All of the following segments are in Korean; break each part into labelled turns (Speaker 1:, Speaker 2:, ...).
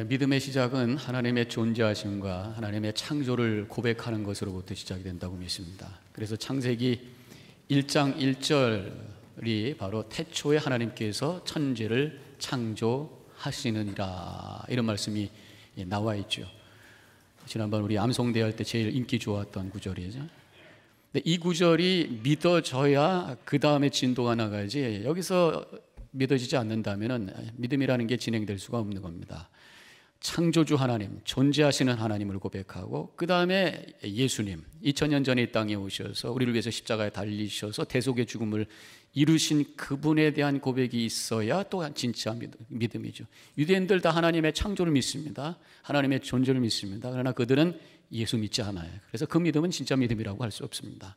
Speaker 1: 예, 믿음의 시작은 하나님의 존재하심과 하나님의 창조를 고백하는 것으로부터 시작이 된다고 믿습니다. 그래서 창세기 1장 1절이 바로 태초에 하나님께서 천지를 창조하시느니라 이런 말씀이 예, 나와 있죠. 지난번 우리 암송대할 때 제일 인기 좋았던 구절이죠. 근데 이 구절이 믿어져야 그 다음에 진도가 나가지 여기서 믿어지지 않는다면 믿음이라는 게 진행될 수가 없는 겁니다. 창조주 하나님, 존재하시는 하나님을 고백하고 그 다음에 예수님, 2000년 전에 이 땅에 오셔서 우리를 위해서 십자가에 달리셔서 대속의 죽음을 이루신 그분에 대한 고백이 있어야 또 진짜 믿음이죠. 유대인들 다 하나님의 창조를 믿습니다. 하나님의 존재를 믿습니다. 그러나 그들은 예수 믿지 않아요. 그래서 그 믿음은 진짜 믿음이라고 할 수 없습니다.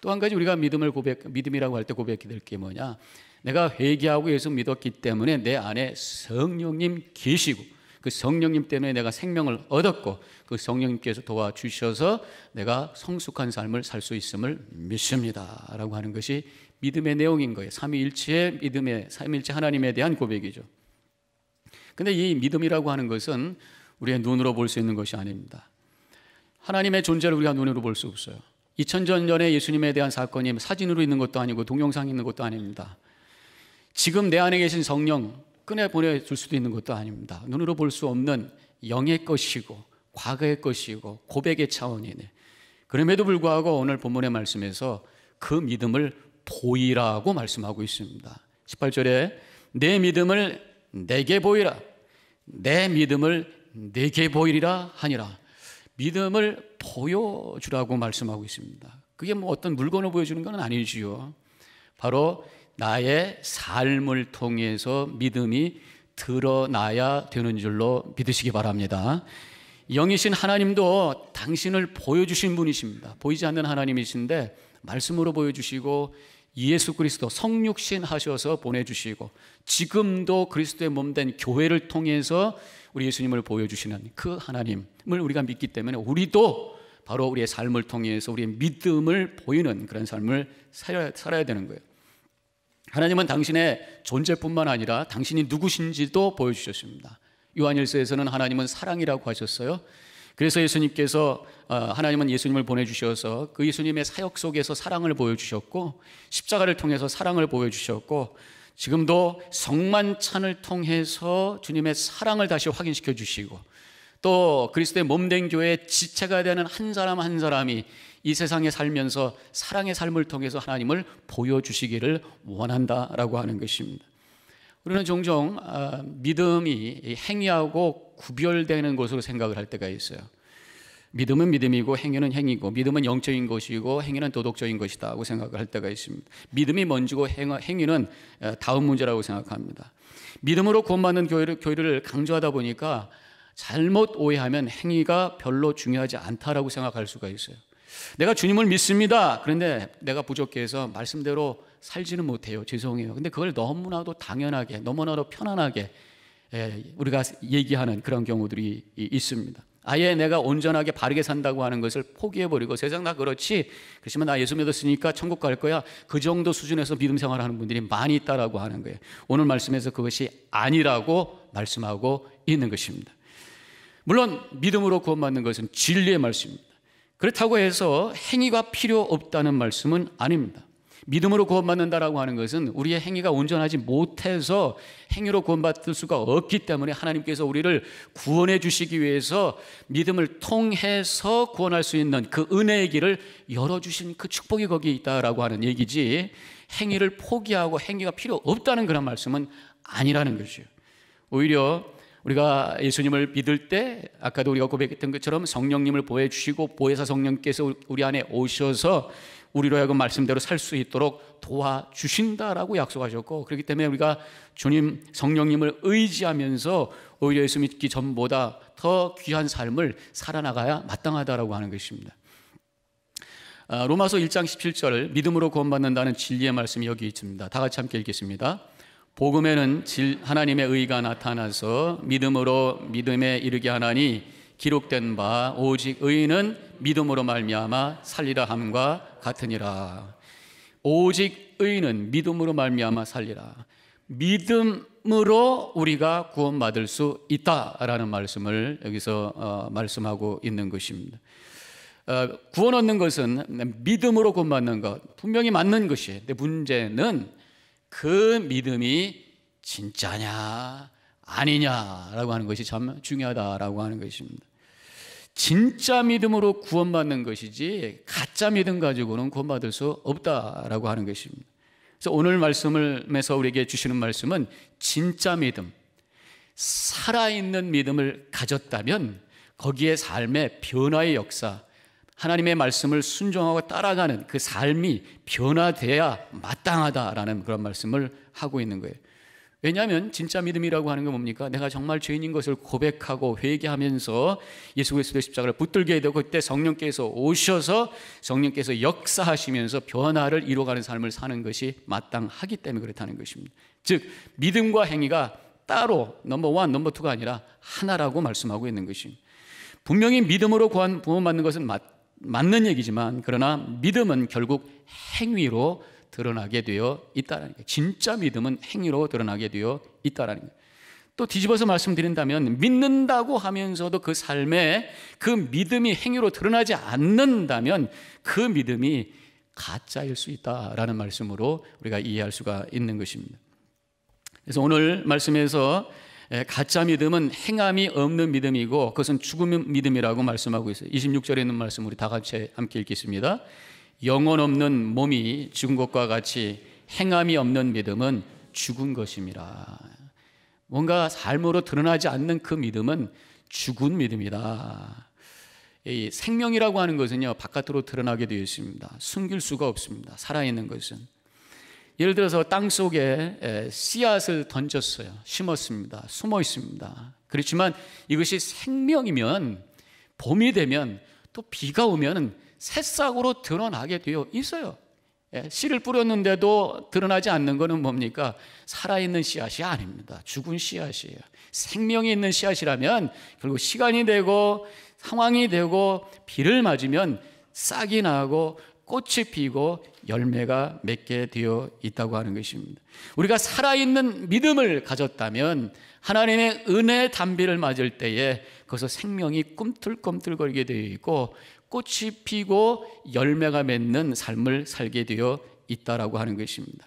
Speaker 1: 또 한 가지 우리가 믿음을 고백, 믿음이라고 할 때 고백이 될 게 뭐냐? 내가 회개하고 예수 믿었기 때문에 내 안에 성령님 계시고 그 성령님 때문에 내가 생명을 얻었고 그 성령님께서 도와주셔서 내가 성숙한 삶을 살 수 있음을 믿습니다. 라고 하는 것이 믿음의 내용인 거예요. 삼위일체의 믿음의 삼위일체 하나님에 대한 고백이죠. 근데 이 믿음이라고 하는 것은 우리의 눈으로 볼 수 있는 것이 아닙니다. 하나님의 존재를 우리가 눈으로 볼 수 없어요. 2000년 전에 예수님에 대한 사건이 사진으로 있는 것도 아니고 동영상 있는 것도 아닙니다. 지금 내 안에 계신 성령, 끝내 보내줄 수도 있는 것도 아닙니다. 눈으로 볼 수 없는 영의 것이고 과거의 것이고 고백의 차원이네. 그럼에도 불구하고 오늘 본문의 말씀에서 그 믿음을 보이라고 말씀하고 있습니다. 18절에 내 믿음을 내게 보이라. 내 믿음을 내게 보이리라 하니라. 믿음을 보여주라고 말씀하고 있습니다. 그게 뭐 어떤 물건을 보여주는 건 아니지요. 바로 나의 삶을 통해서 믿음이 드러나야 되는 줄로 믿으시기 바랍니다. 영이신 하나님도 당신을 보여주신 분이십니다. 보이지 않는 하나님이신데 말씀으로 보여주시고 예수 그리스도 성육신 하셔서 보내주시고 지금도 그리스도의 몸 된 교회를 통해서 우리 예수님을 보여주시는 그 하나님을 우리가 믿기 때문에 우리도 바로 우리의 삶을 통해서 우리의 믿음을 보이는 그런 삶을 살아야, 살아야 되는 거예요. 하나님은 당신의 존재뿐만 아니라 당신이 누구신지도 보여주셨습니다. 요한일서에서는 하나님은 사랑이라고 하셨어요. 그래서 예수님께서 어, 하나님은 예수님을 보내주셔서 그 예수님의 사역 속에서 사랑을 보여주셨고 십자가를 통해서 사랑을 보여주셨고 지금도 성만찬을 통해서 주님의 사랑을 다시 확인시켜 주시고 또 그리스도의 몸된 교회의 지체가 되는 한 사람 한 사람이 이 세상에 살면서 사랑의 삶을 통해서 하나님을 보여주시기를 원한다라고 하는 것입니다. 우리는 종종 아, 믿음이 행위하고 구별되는 것으로 생각을 할 때가 있어요. 믿음은 믿음이고 행위는 행위고 믿음은 영적인 것이고 행위는 도덕적인 것이다고 생각을 할 때가 있습니다. 믿음이 먼저고 행위는 아, 다음 문제라고 생각합니다. 믿음으로 구원받는 교회를, 강조하다 보니까 잘못 오해하면 행위가 별로 중요하지 않다라고 생각할 수가 있어요. 내가 주님을 믿습니다. 그런데 내가 부족해서 말씀대로 살지는 못해요. 죄송해요. 근데 그걸 너무나도 당연하게, 너무나도 편안하게 예, 우리가 얘기하는 그런 경우들이 있습니다. 아예 내가 온전하게 바르게 산다고 하는 것을 포기해버리고 세상 나 그렇지. 그렇지만 나 예수 믿었으니까 천국 갈 거야. 그 정도 수준에서 믿음 생활하는 분들이 많이 있다라고 하는 거예요. 오늘 말씀에서 그것이 아니라고 말씀하고 있는 것입니다. 물론 믿음으로 구원받는 것은 진리의 말씀입니다. 그렇다고 해서 행위가 필요 없다는 말씀은 아닙니다. 믿음으로 구원받는다라고 하는 것은 우리의 행위가 온전하지 못해서 행위로 구원받을 수가 없기 때문에 하나님께서 우리를 구원해 주시기 위해서 믿음을 통해서 구원할 수 있는 그 은혜의 길을 열어주신 그 축복이 거기 있다라고 하는 얘기지 행위를 포기하고 행위가 필요 없다는 그런 말씀은 아니라는 것이에요. 오히려 우리가 예수님을 믿을 때 아까도 우리가 고백했던 것처럼 성령님을 보여주시고 보혜사 성령께서 우리 안에 오셔서 우리로 하여금 말씀대로 살 수 있도록 도와주신다라고 약속하셨고 그렇기 때문에 우리가 주님 성령님을 의지하면서 오히려 예수 믿기 전보다 더 귀한 삶을 살아나가야 마땅하다라고 하는 것입니다. 아, 로마서 1장 17절 믿음으로 구원받는다는 진리의 말씀이 여기 있습니다. 다 같이 함께 읽겠습니다. 복음에는 하나님의 의가 나타나서 믿음으로 믿음에 이르게 하나니 기록된 바 오직 의인은 믿음으로 말미암아 살리라 함과 같으니라. 오직 의인은 믿음으로 말미암아 살리라. 믿음으로 우리가 구원받을 수 있다라는 말씀을 여기서 어, 말씀하고 있는 것입니다. 어, 구원 얻는 것은 믿음으로 구원받는 것 분명히 맞는 것이. 근데 문제는 그 믿음이 진짜냐 아니냐라고 하는 것이 참 중요하다라고 하는 것입니다. 진짜 믿음으로 구원받는 것이지 가짜 믿음 가지고는 구원받을 수 없다라고 하는 것입니다. 그래서 오늘 말씀을에서 우리에게 주시는 말씀은 진짜 믿음, 살아있는 믿음을 가졌다면 거기에 삶의 변화의 역사, 하나님의 말씀을 순종하고 따라가는 그 삶이 변화돼야 마땅하다라는 그런 말씀을 하고 있는 거예요. 왜냐하면 진짜 믿음이라고 하는 게 뭡니까? 내가 정말 죄인인 것을 고백하고 회개하면서 예수 그리스도의 십자가를 붙들게 되고 그때 성령께서 오셔서 성령께서 역사하시면서 변화를 이루어가는 삶을 사는 것이 마땅하기 때문에 그렇다는 것입니다. 즉 믿음과 행위가 따로 넘버 원, 넘버 투가 아니라 하나라고 말씀하고 있는 것입니다. 분명히 믿음으로 구원 받는 것은 맞 맞는 얘기지만 그러나 믿음은 결국 행위로 드러나게 되어 있다라는 거예요. 진짜 믿음은 행위로 드러나게 되어 있다라는 거예요. 또 뒤집어서 말씀드린다면 믿는다고 하면서도 그 삶에 그 믿음이 행위로 드러나지 않는다면 그 믿음이 가짜일 수 있다라는 말씀으로 우리가 이해할 수가 있는 것입니다. 그래서 오늘 말씀에서 예, 가짜 믿음은 행함이 없는 믿음이고 그것은 죽음 믿음이라고 말씀하고 있어요. 26절에 있는 말씀 우리 다 같이 함께 읽겠습니다. 영혼 없는 몸이 죽은 것과 같이 행함이 없는 믿음은 죽은 것입니다. 뭔가 삶으로 드러나지 않는 그 믿음은 죽은 믿음이다. 생명이라고 하는 것은요, 바깥으로 드러나게 되어 있습니다. 숨길 수가 없습니다. 살아있는 것은. 예를 들어서 땅 속에 씨앗을 던졌어요. 심었습니다. 숨어 있습니다. 그렇지만 이것이 생명이면 봄이 되면 또 비가 오면 새싹으로 드러나게 되어 있어요. 씨를 뿌렸는데도 드러나지 않는 것은 뭡니까? 살아있는 씨앗이 아닙니다. 죽은 씨앗이에요. 생명이 있는 씨앗이라면 결국 시간이 되고 상황이 되고 비를 맞으면 싹이 나고 꽃이 피고 열매가 맺게 되어 있다고 하는 것입니다. 우리가 살아있는 믿음을 가졌다면 하나님의 은혜 담비를 맞을 때에 거기서 생명이 꿈틀꿈틀거리게 되어 있고 꽃이 피고 열매가 맺는 삶을 살게 되어 있다라고 하는 것입니다.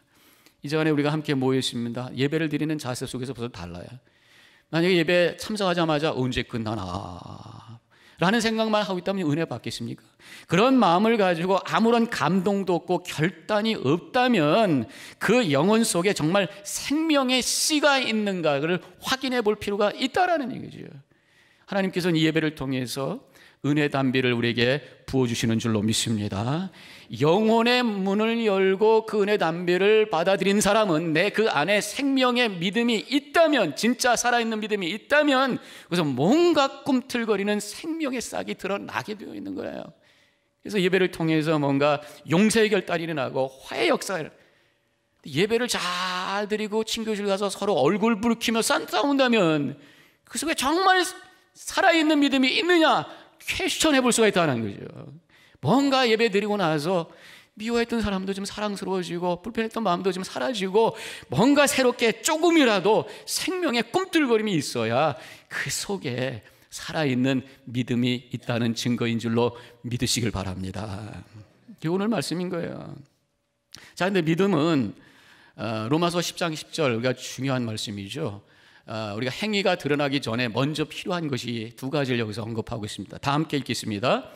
Speaker 1: 이전에 우리가 함께 모였습니다. 예배를 드리는 자세 속에서 벌써 달라요. 만약에 예배 참석하자마자 언제 끝나나 라는 생각만 하고 있다면 은혜 받겠습니까? 그런 마음을 가지고 아무런 감동도 없고 결단이 없다면 그 영혼 속에 정말 생명의 씨가 있는가를 확인해 볼 필요가 있다라는 얘기죠. 하나님께서는 예배를 통해서 은혜 담비를 우리에게 부어주시는 줄로 믿습니다. 영혼의 문을 열고 그 은혜 담배를 받아들인 사람은 내 그 안에 생명의 믿음이 있다면 진짜 살아있는 믿음이 있다면 그래서 뭔가 꿈틀거리는 생명의 싹이 드러나게 되어 있는 거예요. 그래서 예배를 통해서 뭔가 용서의 결단이 일어나고 화해 역사를 예배를 잘 드리고 친교실 가서 서로 얼굴 부르키며 싸운다면 그 속에 정말 살아있는 믿음이 있느냐 퀘스천 해볼 수가 있다는 거죠. 뭔가 예배 드리고 나서 미워했던 사람도 좀 사랑스러워지고 불편했던 마음도 좀 사라지고 뭔가 새롭게 조금이라도 생명의 꿈틀거림이 있어야 그 속에 살아있는 믿음이 있다는 증거인 줄로 믿으시길 바랍니다. 이게 오늘 말씀인 거예요. 자, 근데 믿음은 어, 로마서 10장 10절 우리가 중요한 말씀이죠. 어, 우리가 행위가 드러나기 전에 먼저 필요한 것이 두 가지를 여기서 언급하고 있습니다. 다 함께 읽겠습니다.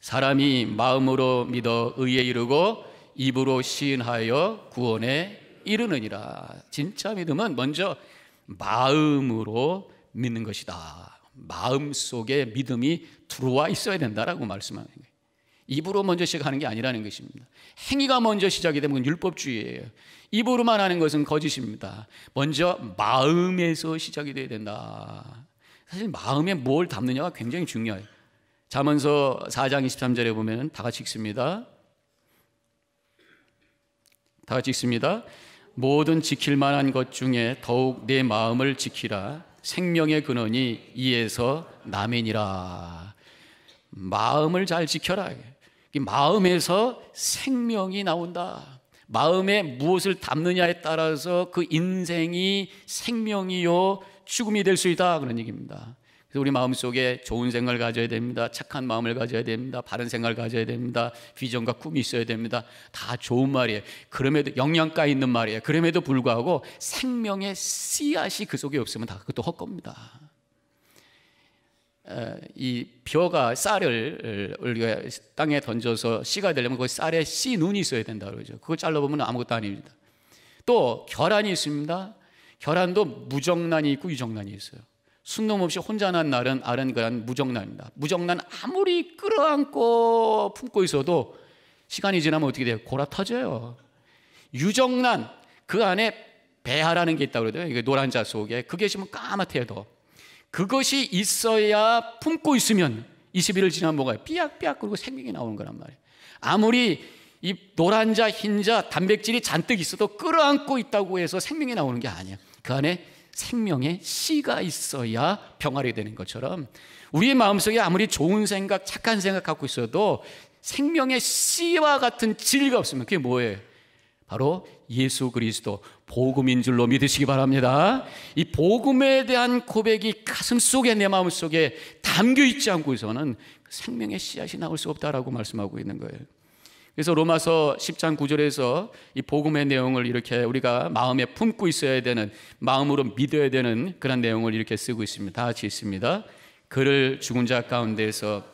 Speaker 1: 사람이 마음으로 믿어 의에 이르고 입으로 시인하여 구원에 이르느니라. 진짜 믿음은 먼저 마음으로 믿는 것이다. 마음 속에 믿음이 들어와 있어야 된다라고 말씀하는 거예요. 입으로 먼저 시작하는 게 아니라는 것입니다. 행위가 먼저 시작이 되면 율법주의예요. 입으로만 하는 것은 거짓입니다. 먼저 마음에서 시작이 돼야 된다. 사실 마음에 뭘 담느냐가 굉장히 중요해요. 자문서 4장 23절에 보면 다 같이 읽습니다. 다 같이 읽습니다. 모든 지킬 만한 것 중에 더욱 내 마음을 지키라. 생명의 근원이 이에서 남이니라. 마음을 잘 지켜라. 마음에서 생명이 나온다. 마음에 무엇을 담느냐에 따라서 그 인생이 생명이요 죽음이 될 수 있다 그런 얘기입니다. 그래서 우리 마음속에 좋은 생각을 가져야 됩니다. 착한 마음을 가져야 됩니다. 바른 생각을 가져야 됩니다. 비전과 꿈이 있어야 됩니다. 다 좋은 말이에요. 그럼에도 영양가 있는 말이에요. 그럼에도 불구하고 생명의 씨앗이 그 속에 없으면 다 그것도 헛겁니다. 이 벼가 쌀을 우리가 땅에 던져서 씨가 되려면 그 쌀에 씨 눈이 있어야 된다 그러죠. 그걸 잘라보면 아무것도 아닙니다. 또 결안이 있습니다. 결안도 무정란이 있고 유정란이 있어요. 순놈 없이 혼자 난 날은 아른가란 무정난입니다. 무정난 아무리 끌어안고 품고 있어도 시간이 지나면 어떻게 돼요? 골아터져요. 유정난 그 안에 배하라는 게 있다고 그러더요 이게 노란 자 속에 그게 있으면 까맣대도 그것이 있어야 품고 있으면 21일 지나면 뭐가 삐약삐약 그리고 생명이 나오는 거란 말이에요. 아무리 이 노란자, 흰자, 단백질이 잔뜩 있어도 끌어안고 있다고 해서 생명이 나오는 게 아니에요. 그 안에 생명의 씨가 있어야 병아리 되는 것처럼 우리의 마음속에 아무리 좋은 생각, 착한 생각 갖고 있어도 생명의 씨와 같은 진리가 없으면 그게 뭐예요? 바로 예수 그리스도 복음인 줄로 믿으시기 바랍니다. 이 복음에 대한 고백이 가슴 속에 내 마음 속에 담겨 있지 않고서는 그 생명의 씨앗이 나올 수 없다라고 말씀하고 있는 거예요. 그래서 로마서 10장 9절에서 이 복음의 내용을 이렇게 우리가 마음에 품고 있어야 되는 마음으로 믿어야 되는 그런 내용을 이렇게 쓰고 있습니다. 다 같이 있습니다. 그를 죽은 자 가운데서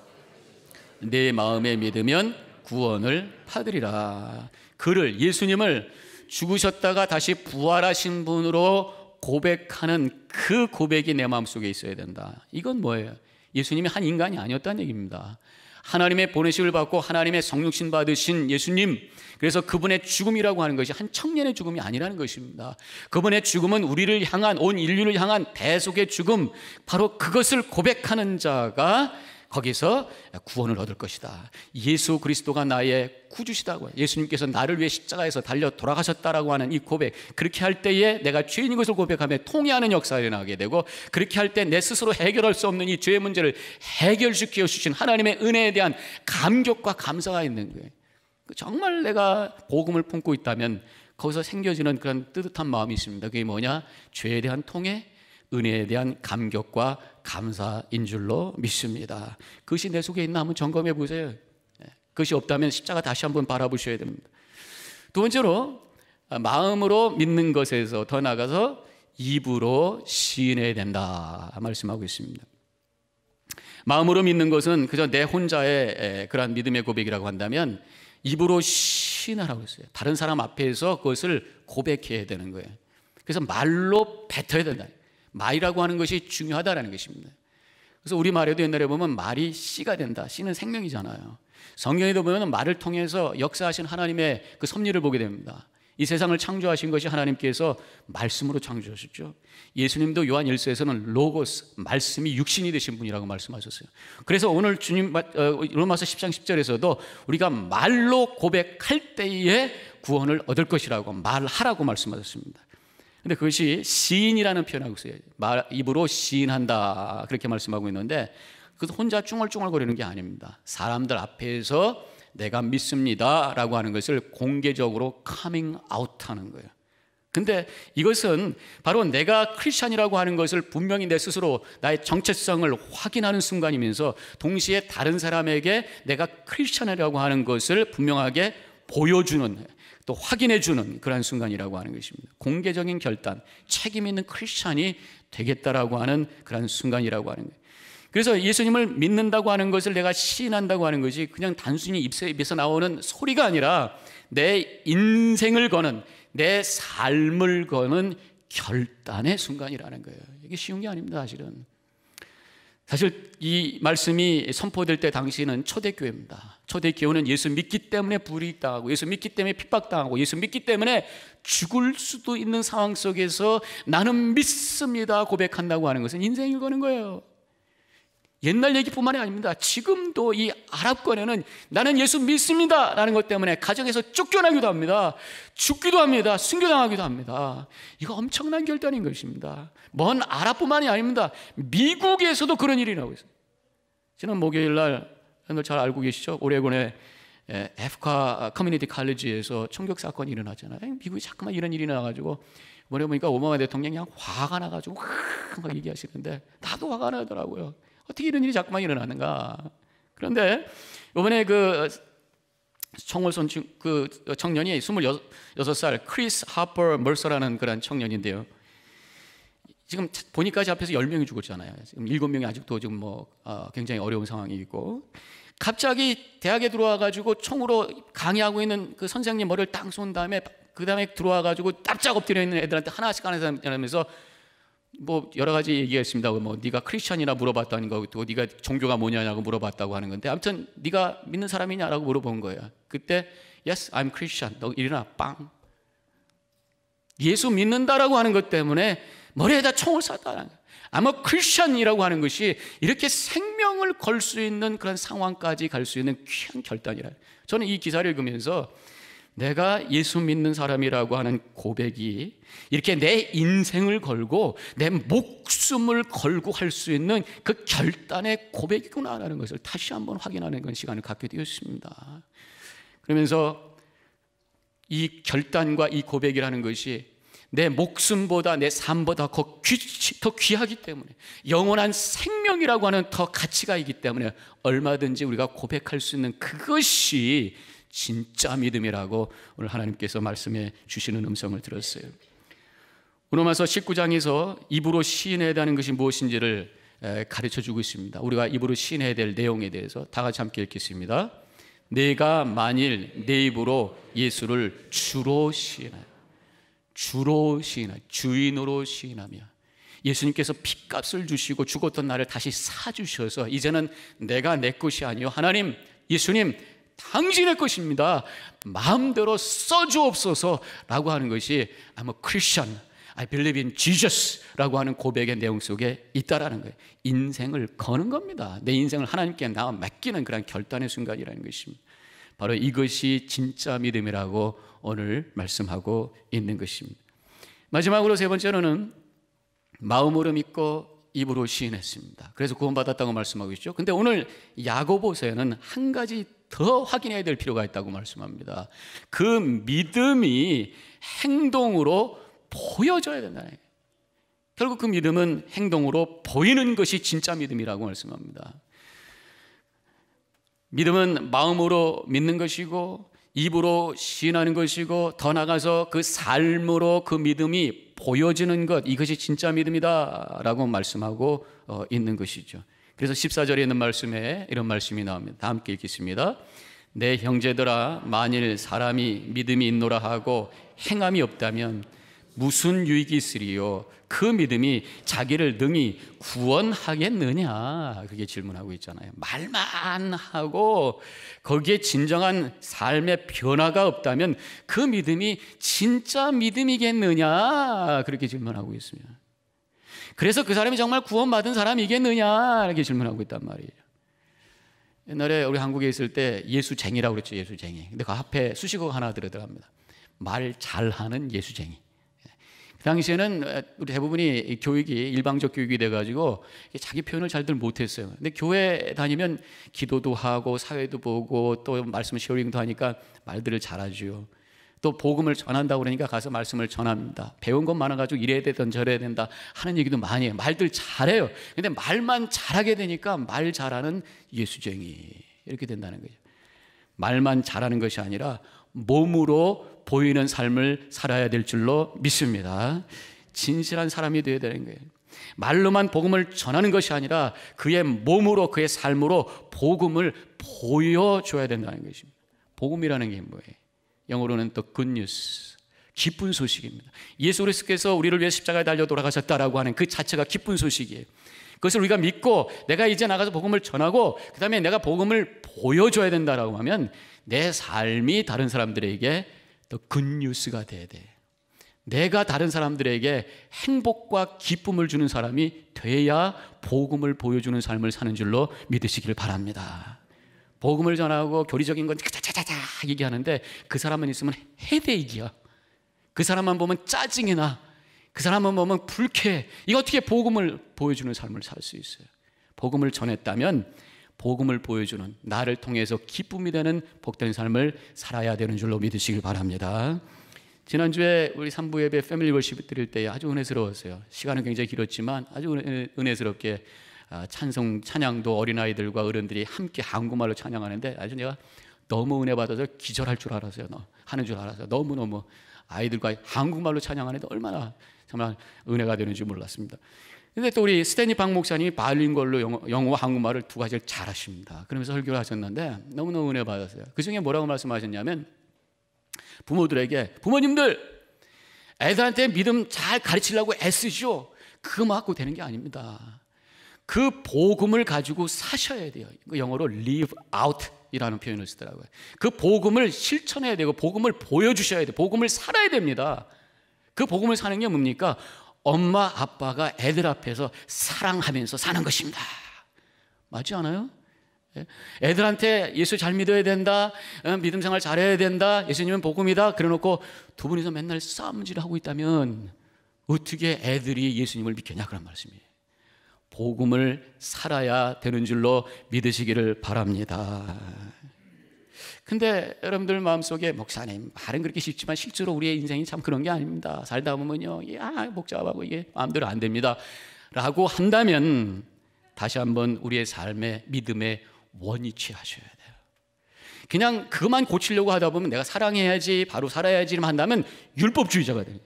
Speaker 1: 내 마음에 믿으면 구원을 받으리라. 그를 예수님을 죽으셨다가 다시 부활하신 분으로 고백하는 그 고백이 내 마음속에 있어야 된다. 이건 뭐예요? 예수님이 한 인간이 아니었다는 얘기입니다. 하나님의 보내심을 받고 하나님의 성육신 받으신 예수님 그래서 그분의 죽음이라고 하는 것이 한 청년의 죽음이 아니라는 것입니다. 그분의 죽음은 우리를 향한 온 인류를 향한 대속의 죽음 바로 그것을 고백하는 자가 거기서 구원을 얻을 것이다. 예수 그리스도가 나의 구주시다고. 예수님께서 나를 위해 십자가에서 달려 돌아가셨다라고 하는 이 고백. 그렇게 할 때에 내가 죄인인 것을 고백하며 통해하는 역사가 일어나게 되고 그렇게 할 때 내 스스로 해결할 수 없는 이 죄의 문제를 해결시켜 주신 하나님의 은혜에 대한 감격과 감사가 있는 거예요. 그 정말 내가 복음을 품고 있다면 거기서 생겨지는 그런 뜨뜻한 마음이 있습니다. 그게 뭐냐? 죄에 대한 통해, 은혜에 대한 감격과 감사인 줄로 믿습니다. 그것이 내 속에 있나 한번 점검해 보세요. 예, 그것이 없다면 십자가 다시 한번 바라보셔야 됩니다. 두 번째로 아, 마음으로 믿는 것에서 더 나가서 입으로 시인해야 된다 말씀하고 있습니다. 마음으로 믿는 것은 그저 내 혼자의 그러한 믿음의 고백이라고 한다면 입으로 시인하라고 했어요. 다른 사람 앞에서 그것을 고백해야 되는 거예요. 그래서 말로 뱉어야 된다. 말이라고 하는 것이 중요하다라는 것입니다. 그래서 우리 말에도 옛날에 보면 말이 씨가 된다. 씨는 생명이잖아요. 성경에도 보면 말을 통해서 역사하신 하나님의 그 섭리를 보게 됩니다. 이 세상을 창조하신 것이 하나님께서 말씀으로 창조하셨죠. 예수님도 요한 1서에서는 로고스, 말씀이 육신이 되신 분이라고 말씀하셨어요. 그래서 오늘 주님 어, 로마서 10장 10절에서도 우리가 말로 고백할 때에 구원을 얻을 것이라고 말하라고 말씀하셨습니다. 근데 그것이 시인이라는 표현하고 있어요. 말, 입으로 시인한다. 그렇게 말씀하고 있는데, 그 혼자 쭝얼쭝얼거리는 게 아닙니다. 사람들 앞에서 내가 믿습니다. 라고 하는 것을 공개적으로 카밍 아웃 하는 거예요. 근데 이것은 바로 내가 크리스찬이라고 하는 것을 분명히 내 스스로 나의 정체성을 확인하는 순간이면서 동시에 다른 사람에게 내가 크리스찬이라고 하는 것을 분명하게 보여주는 또 확인해 주는 그런 순간이라고 하는 것입니다. 공개적인 결단, 책임 있는 크리스찬이 되겠다라고 하는 그러 순간이라고 하는 거예요. 그래서 예수님을 믿는다고 하는 것을 내가 시인한다고 하는 것이 그냥 단순히 입에서 입에서 나오는 소리가 아니라 내 인생을 거는 내 삶을 거는 결단의 순간이라는 거예요. 이게 쉬운 게 아닙니다, 사실은. 사실 이 말씀이 선포될 때 당시는 초대교회입니다. 초대교회는 예수 믿기 때문에 불이 당하고 예수 믿기 때문에 핍박당하고 예수 믿기 때문에 죽을 수도 있는 상황 속에서 나는 믿습니다 고백한다고 하는 것은 인생을 거는 거예요. 옛날 얘기뿐만이 아닙니다. 지금도 이 아랍권에는 나는 예수 믿습니다. 라는 것 때문에 가정에서 쫓겨나기도 합니다. 죽기도 합니다. 순교당하기도 합니다. 이거 엄청난 결단인 것입니다. 먼 아랍뿐만이 아닙니다. 미국에서도 그런 일이 나고 있어요. 지난 목요일 날, 여러분들 잘 알고 계시죠? 오레곤의 에프카 커뮤니티 칼리지에서 총격 사건이 일어났잖아요. 미국이 자꾸만 이런 일이 나가지고 이번 보니까 오바마 대통령이 화가 나가지고 막 얘기하시는데 나도 화가 나더라고요. 어떻게 이런 일이 자꾸만 일어나는가. 그런데 이번에 그 청월손 그 청년이 26살 크리스 하퍼 멀서라는 그런 청년인데요. 지금 보니까 앞에서 10명이 죽었잖아요. 지금 7명이 아직도 지금 뭐 어, 굉장히 어려운 상황이 있고 갑자기 대학에 들어와 가지고 총으로 강의하고 있는 그 선생님 머리를 땅쏜 다음에 그 다음에 들어와 가지고 납작 엎드려 있는 애들한테 하나씩 하나씩 하면서 뭐 여러 가지 얘기가 있습니다. 뭐 네가 크리스천이라 물어봤다는 거고 네가 종교가 뭐냐고 물어봤다고 하는 건데 아무튼 네가 믿는 사람이냐라고 물어본 거예요. 그때 yes, I'm Christian. 너 일어나 빵. 예수 믿는다라고 하는 것 때문에 머리에다 총을 쐈다. 아마 크리스천이라고 하는 것이 이렇게 생명을 걸 수 있는 그런 상황까지 갈 수 있는 귀한 결단이라. 저는 이 기사를 읽으면서 내가 예수 믿는 사람이라고 하는 고백이 이렇게 내 인생을 걸고 내 목숨을 걸고 할 수 있는 그 결단의 고백이구나라는 것을 다시 한번 확인하는 그런 시간을 갖게 되었습니다. 그러면서 이 결단과 이 고백이라는 것이 내 목숨보다 내 삶보다 더, 귀, 더 귀하기 때문에 영원한 생명이라고 하는 더 가치가 있기 때문에 얼마든지 우리가 고백할 수 있는 그것이 진짜 믿음이라고 오늘 하나님께서 말씀해 주시는 음성을 들었어요. 로마서 19장에서 입으로 시인해야 되는 것이 무엇인지를 가르쳐 주고 있습니다. 우리가 입으로 시인해야 될 내용에 대해서 다 같이 함께 읽겠습니다. 내가 만일 내 입으로 예수를 주로 시인하여 주로 시인하 주인으로 시인하며 예수님께서 핏값을 주시고 죽었던 나를 다시 사주셔서 이제는 내가 내 것이 아니요 하나님 예수님 당신의 것입니다. 마음대로 써주옵소서라고 하는 것이 I'm a Christian. I believe in Jesus라고 하는 고백의 내용 속에 있다라는 거예요. 인생을 거는 겁니다. 내 인생을 하나님께 나 맡기는 그런 결단의 순간이라는 것입니다. 바로 이것이 진짜 믿음이라고 오늘 말씀하고 있는 것입니다. 마지막으로 세 번째로는 마음으로 믿고 입으로 시인했습니다. 그래서 구원받았다고 말씀하고 있죠. 근데 오늘 야고보서에는 한 가지 더 확인해야 될 필요가 있다고 말씀합니다. 그 믿음이 행동으로 보여져야 된다는 거예요. 결국 그 믿음은 행동으로 보이는 것이 진짜 믿음이라고 말씀합니다. 믿음은 마음으로 믿는 것이고 입으로 시하는 것이고 더 나가서 그 삶으로 그 믿음이 보여지는 것 이것이 진짜 믿음이다라고 말씀하고 어, 있는 것이죠. 그래서 14절에 있는 말씀에 이런 말씀이 나옵니다. 다 함께 읽겠습니다. 내 형제들아 만일 사람이 믿음이 있노라 하고 행함이 없다면 무슨 유익이 있으리요 그 믿음이 자기를 능히 구원하겠느냐 그게 질문하고 있잖아요 말만 하고 거기에 진정한 삶의 변화가 없다면 그 믿음이 진짜 믿음이겠느냐 그렇게 질문하고 있습니다 그래서 그 사람이 정말 구원받은 사람이겠느냐? 이렇게 질문하고 있단 말이에요. 옛날에 우리 한국에 있을 때 예수쟁이라고 그랬죠. 예수쟁이. 근데 그 앞에 수식어 하나 들어갑니다말 잘하는 예수쟁이. 그 당시에는 우리 대부분이 교육이 일방적 교육이 돼가지고 자기 표현을 잘들 못했어요. 근데 교회 다니면 기도도 하고 사회도 보고 또 말씀 쉐어링도 하니까 말들을 잘하죠. 또 복음을 전한다 그러니까 가서 말씀을 전합니다. 배운 것 많아가지고 이래야 되든 저래야 된다 하는 얘기도 많이 해요. 말들 잘해요. 근데 말만 잘하게 되니까 말 잘하는 예수쟁이 이렇게 된다는 거죠. 말만 잘하는 것이 아니라 몸으로 보이는 삶을 살아야 될 줄로 믿습니다. 진실한 사람이 되어야 되는 거예요. 말로만 복음을 전하는 것이 아니라 그의 몸으로 그의 삶으로 복음을 보여줘야 된다는 것입니다. 복음이라는 게 뭐예요? 영어로는 또 굿뉴스 기쁜 소식입니다. 예수 그리스께서 우리를 위해 십자가에 달려 돌아가셨다라고 하는 그 자체가 기쁜 소식이에요. 그것을 우리가 믿고 내가 이제 나가서 복음을 전하고 그다음에 내가 복음을 보여줘야 된다라고 하면 내 삶이 다른 사람들에게 또 굿뉴스가 돼야 돼. 내가 다른 사람들에게 행복과 기쁨을 주는 사람이 돼야 복음을 보여주는 삶을 사는 줄로 믿으시기를 바랍니다. 복음을 전하고 교리적인 건 짜자자자 얘기하는데 그 사람만 있으면 해대기야. 그 사람만 보면 짜증이 나. 그 사람만 보면 불쾌해. 이거 어떻게 복음을 보여주는 삶을 살 수 있어요? 복음을 전했다면 복음을 보여주는 나를 통해서 기쁨이 되는 복된 삶을 살아야 되는 줄로 믿으시길 바랍니다. 지난주에 우리 삼부 예배 패밀리 월십 드릴 때 아주 은혜스러웠어요. 시간은 굉장히 길었지만 아주 은혜스럽게 아, 찬송 찬양도 어린아이들과 어른들이 함께 한국말로 찬양하는데 아주 내가 너무 은혜 받아서 기절할 줄 알았어요. 하는 줄 알았어요. 너무 너무 아이들과 한국말로 찬양하는데 얼마나 정말 은혜가 되는지 몰랐습니다. 근데 또 우리 스탠리 박 목사님이 바알린걸로 영어, 와 한국말을 두 가지를 잘하십니다. 그러면서 설교를 하셨는데 너무너무 은혜 받았어요. 그 중에 뭐라고 말씀하셨냐면 부모들에게 부모님들 애들한테 믿음 잘 가르치려고 애쓰죠 그거 맞고 되는 게 아닙니다. 그 복음을 가지고 사셔야 돼요. 그 영어로 live out 이라는 표현을 쓰더라고요. 그 복음을 실천해야 되고 복음을 보여주셔야 돼. 요 복음을 살아야 됩니다. 그 복음을 사는 게 뭡니까? 엄마 아빠가 애들 앞에서 사랑하면서 사는 것입니다. 맞지 않아요? 예? 애들한테 예수 잘 믿어야 된다, 어, 믿음 생활 잘해야 된다, 예수님은 복음이다, 그래놓고 두 분이서 맨날 싸움질 을 하고 있다면 어떻게 애들이 예수님을 믿겠냐 그런 말씀이에요. 복음을 살아야 되는 줄로 믿으시기를 바랍니다. 근데 여러분들 마음속에 목사님 말은 그렇게 쉽지만 실제로 우리의 인생이 참 그런 게 아닙니다. 살다 보면요. 야, 아, 복잡하고 이게 마음대로 안 됩니다. 라고 한다면 다시 한번 우리의 삶의 믿음의 원이 취하셔야 돼요. 그냥 그것만 고치려고 하다 보면 내가 사랑해야지, 바로 살아야지 한다면 율법주의자가 됩니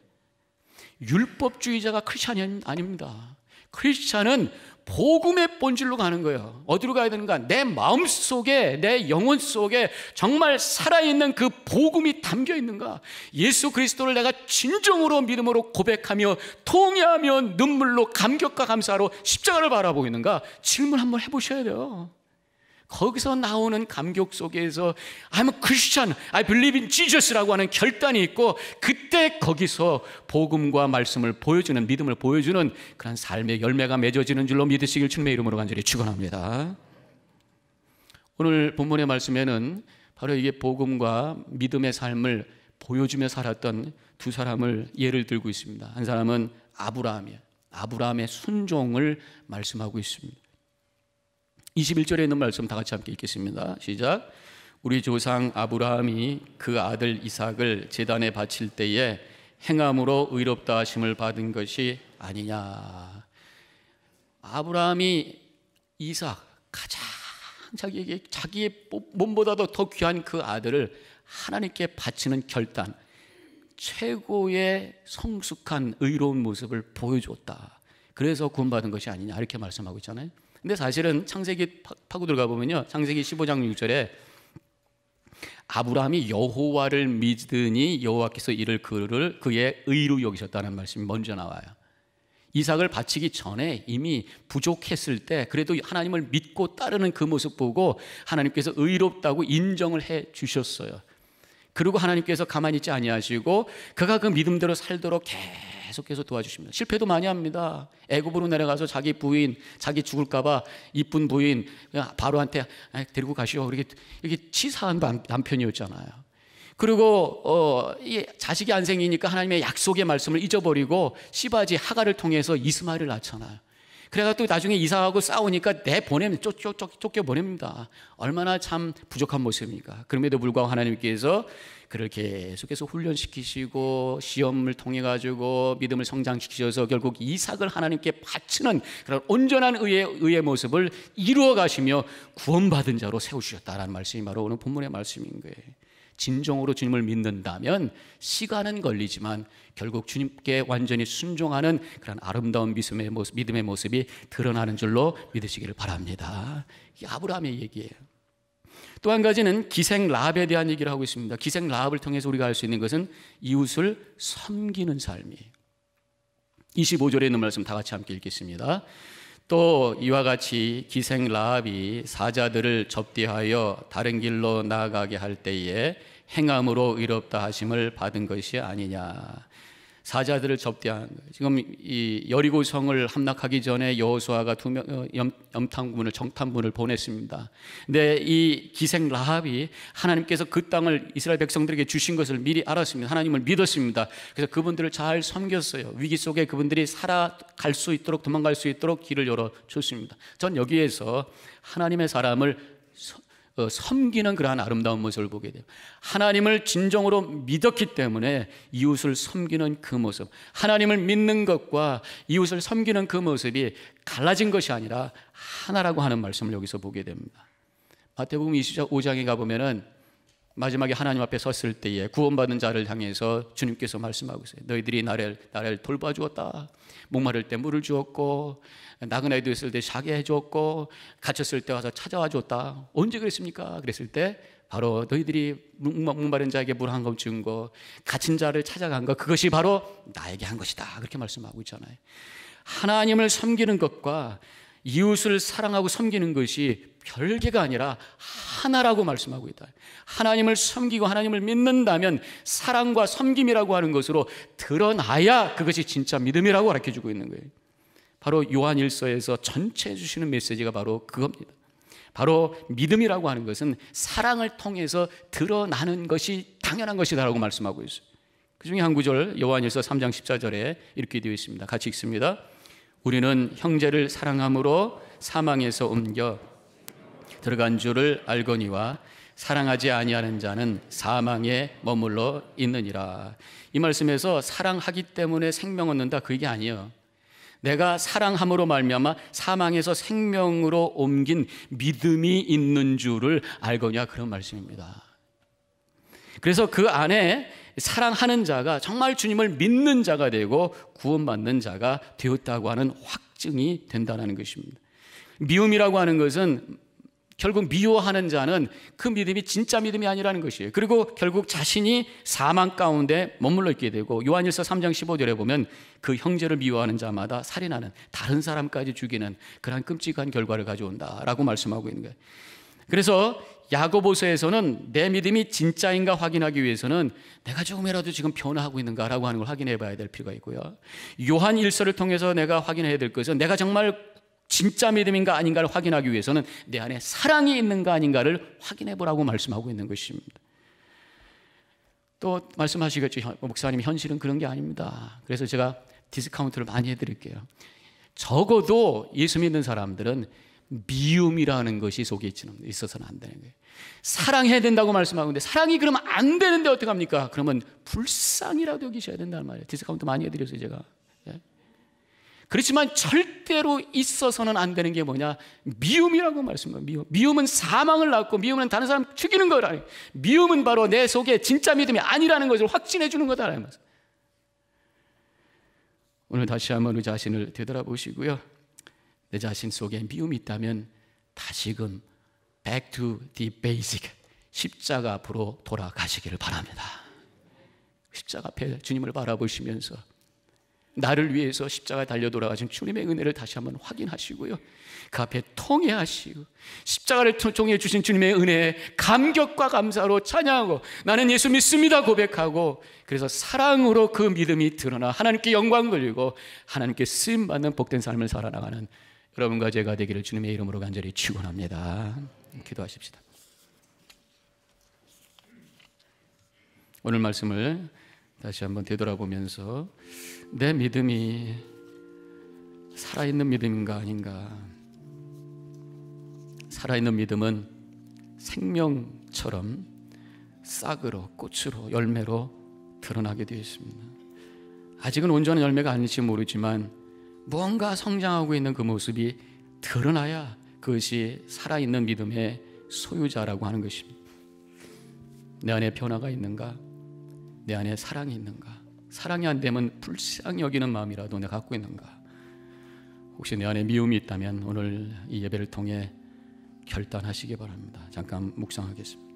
Speaker 1: 율법주의자가 크리스천이 아닙니다. 크리스찬은 복음의 본질로 가는 거예요. 어디로 가야 되는가? 내 마음 속에, 내 영혼 속에 정말 살아있는 그 복음이 담겨 있는가? 예수 그리스도를 내가 진정으로 믿음으로 고백하며 통해하며 눈물로 감격과 감사로 십자가를 바라보고 있는가? 질문 한번 해보셔야 돼요. 거기서 나오는 감격 속에서 I'm a Christian, I believe in Jesus라고 하는 결단이 있고 그때 거기서 복음과 말씀을 보여주는 믿음을 보여주는 그런 삶의 열매가 맺어지는 줄로 믿으시길 주님의 이름으로 간절히 축원합니다. 오늘 본문의 말씀에는 바로 이게 복음과 믿음의 삶을 보여주며 살았던 두 사람을 예를 들고 있습니다. 한 사람은 아브라함이에요. 아브라함의 순종을 말씀하고 있습니다. 21절에 있는 말씀 다 같이 함께 읽겠습니다. 시작. 우리 조상 아브라함이 그 아들 이삭을 제단에 바칠 때에 행함으로 의롭다 하심을 받은 것이 아니냐. 아브라함이 이삭 가장 자기에게 자기의 뭐, 몸보다도 더 귀한 그 아들을 하나님께 바치는 결단 최고의 성숙한 의로운 모습을 보여줬다. 그래서 구원받은 것이 아니냐 이렇게 말씀하고 있잖아요. 근데 사실은 창세기 파고 들어가 보면요. 창세기 15장 6절에 아브라함이 여호와를 믿으니 여호와께서 이를 그를 그의 의로 여기셨다는 말씀이 먼저 나와요. 이삭을 바치기 전에 이미 부족했을 때 그래도 하나님을 믿고 따르는 그 모습 보고 하나님께서 의롭다고 인정을 해 주셨어요. 그리고 하나님께서 가만히 있지 아니하시고 그가 그 믿음대로 살도록 계속해서 도와주십니다. 실패도 많이 합니다. 애굽으로 내려가서 자기 부인, 자기 죽을까봐 이쁜 부인 바로한테 데리고 가시오. 이렇게 이렇게 치사한 남편이었잖아요. 그리고 어, 자식이 안 생기니까 하나님의 약속의 말씀을 잊어버리고 시바지 하가를 통해서 이스마엘을 낳잖아요. 그래서 또 나중에 이사하고 싸우니까 내보내면 쫓, 쫓겨 보냅니다. 얼마나 참 부족한 모습입니까? 그럼에도 불구하고 하나님께서 그를 계속해서 훈련시키시고 시험을 통해 가지고 믿음을 성장시키셔서 결국 이삭을 하나님께 바치는 그런 온전한 의의, 의의 모습을 이루어 가시며 구원받은 자로 세우셨다라는 말씀이 바로 오늘 본문의 말씀인 거예요. 진정으로 주님을 믿는다면 시간은 걸리지만 결국 주님께 완전히 순종하는 그런 아름다운 믿음의 모습, 믿음의 모습이 드러나는 줄로 믿으시기를 바랍니다. 아브라함의 얘기예요. 또 한 가지는 기생 라합에 대한 얘기를 하고 있습니다. 기생 라합을 통해서 우리가 알 수 있는 것은 이웃을 섬기는 삶이에요. 25절에 있는 말씀 다 같이 함께 읽겠습니다. 또 이와 같이 기생 라합이 사자들을 접대하여 다른 길로 나아가게 할 때에 행함으로 의롭다 하심을 받은 것이 아니냐. 사자들을 접대한 거예요. 지금 이 여리고 성을 함락하기 전에 여호수아가 두 명, 어, 염, 탐군을 정탐군을 보냈습니다. 근데 이 기생 라합이 하나님께서 그 땅을 이스라엘 백성들에게 주신 것을 미리 알았습니다. 하나님을 믿었습니다. 그래서 그분들을 잘 섬겼어요. 위기 속에 그분들이 살아갈 수 있도록 도망갈 수 있도록 길을 열어 줬습니다. 전 여기에서 하나님의 사람을 어, 섬기는 그러한 아름다운 모습을 보게 돼요. 하나님을 진정으로 믿었기 때문에 이웃을 섬기는 그 모습, 하나님을 믿는 것과 이웃을 섬기는 그 모습이 갈라진 것이 아니라 하나라고 하는 말씀을 여기서 보게 됩니다. 마태복음 25장에 가보면은 마지막에 하나님 앞에 섰을 때에 구원받은 자를 향해서 주님께서 말씀하고 있어요. 너희들이 나를 나를 돌봐주었다. 목마를 때 물을 주었고 나그네도 있을 때 자게 해주었고 갇혔을 때 와서 찾아와 줬다. 언제 그랬습니까? 그랬을 때 바로 너희들이 목마른 자에게 물 한 검 주는 거, 갇힌 자를 찾아간 거 그것이 바로 나에게 한 것이다. 그렇게 말씀하고 있잖아요. 하나님을 섬기는 것과 이웃을 사랑하고 섬기는 것이 별개가 아니라 하나라고 말씀하고 있다. 하나님을 섬기고 하나님을 믿는다면 사랑과 섬김이라고 하는 것으로 드러나야 그것이 진짜 믿음이라고 가르쳐 주고 있는 거예요. 바로 요한 일서에서 전체 주시는 메시지가 바로 그겁니다. 바로 믿음이라고 하는 것은 사랑을 통해서 드러나는 것이 당연한 것이다라고 말씀하고 있어요. 그 중에 한 구절 요한일서 3장 14절에 이렇게 되어 있습니다. 같이 읽습니다. 우리는 형제를 사랑함으로 사망에서 옮겨 들어간 줄을 알거니와 사랑하지 아니하는 자는 사망에 머물러 있느니라. 이 말씀에서 사랑하기 때문에 생명 얻는다 그게 아니요 내가 사랑함으로 말미암아 사망에서 생명으로 옮긴 믿음이 있는 줄을 알거냐 그런 말씀입니다. 그래서 그 안에 사랑하는 자가 정말 주님을 믿는 자가 되고 구원받는 자가 되었다고 하는 확증이 된다는 것입니다. 미움이라고 하는 것은 결국 미워하는 자는 그 믿음이 진짜 믿음이 아니라는 것이에요. 그리고 결국 자신이 사망 가운데 머물러 있게 되고 요한일서 3장 15절에 보면 그 형제를 미워하는 자마다 살인하는 다른 사람까지 죽이는 그러한 끔찍한 결과를 가져온다라고 말씀하고 있는 거예요. 그래서 야고보서에서는 내 믿음이 진짜인가 확인하기 위해서는 내가 조금이라도 지금 변화하고 있는가라고 하는 걸 확인해 봐야 될 필요가 있고요. 요한 일서를 통해서 내가 확인해야 될 것은 내가 정말 진짜 믿음인가 아닌가를 확인하기 위해서는 내 안에 사랑이 있는가 아닌가를 확인해 보라고 말씀하고 있는 것입니다. 또 말씀하시겠죠. 목사님, 현실은 그런 게 아닙니다. 그래서 제가 디스카운트를 많이 해드릴게요. 적어도 예수 믿는 사람들은 미움이라는 것이 속에 있어서는 지는있안 되는 거예요. 사랑해야 된다고 말씀하는데 사랑이 그러면 안 되는데 어떻게합니까 그러면 불쌍이라도 여기셔야 된다는 말이에요. 디스카운트 많이 해드려서 제가. 그렇지만 절대로 있어서는 안 되는 게 뭐냐? 미움이라고 말씀합니다. 미움. 미움은 사망을 낳고 미움은 다른 사람 죽이는 거라. 미움은 바로 내 속에 진짜 믿음이 아니라는 것을 확신해 주는 거다 오늘 다시 한번 우리 자신을 되돌아보시고요. 내 자신 속에 미움이 있다면 다시금 back to the basic 십자가 앞으로 돌아가시기를 바랍니다. 십자가 앞에 주님을 바라보시면서 나를 위해서 십자가에 달려 돌아가신 주님의 은혜를 다시 한번 확인하시고요. 그 앞에 통해하시고 십자가를 통해 주신 주님의 은혜에 감격과 감사로 찬양하고 나는 예수 믿습니다 고백하고 그래서 사랑으로 그 믿음이 드러나 하나님께 영광 돌리고 하나님께 쓰임 받는 복된 삶을 살아나가는 여러분과 제가 되기를 주님의 이름으로 간절히 축원합니다. 기도하십시다. 오늘 말씀을 다시 한번 되돌아보면서 내 믿음이 살아있는 믿음인가 아닌가. 살아있는 믿음은 생명처럼 싹으로, 꽃으로, 열매로 드러나게 되어 있습니다. 아직은 온전한 열매가 아닌지 모르지만 무언가 성장하고 있는 그 모습이 드러나야 그것이 살아있는 믿음의 소유자라고 하는 것입니다. 내 안에 변화가 있는가? 내 안에 사랑이 있는가? 사랑이 안 되면 불쌍히 여기는 마음이라도 내가 갖고 있는가? 혹시 내 안에 미움이 있다면 오늘 이 예배를 통해 결단하시기 바랍니다. 잠깐 묵상하겠습니다.